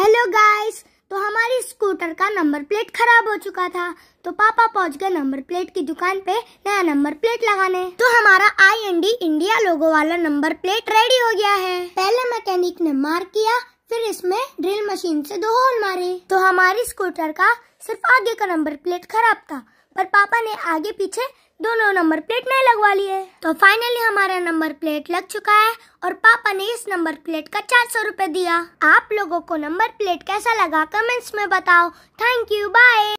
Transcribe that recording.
hello guys तो हमारी scooter का नंबर प्लेट खराब हो चुका था तो पापा पहुंच गए नंबर प्लेट की दुकान पे नया नंबर प्लेट लगाने तो हमारा I N D India logo वाला नंबर प्लेट रेडी हो गया है पहले मैकेनिक ने मार्क किया फिर इसमें ड्रिल मशीन से दो होल मारे तो हमारी स्कूटर का सिर्फ आगे का नंबर प्लेट खराब था पर पापा ने आगे पीछे दोनों नंबर प्लेट नहीं लगवा लिए तो फाइनली हमारा नंबर प्लेट लग चुका है और पापा ने इस नंबर प्लेट का चार सौ रूपए दिया आप लोगों को नंबर प्लेट कैसा लगा कमेंट्स में बताओ थैंक यू बाय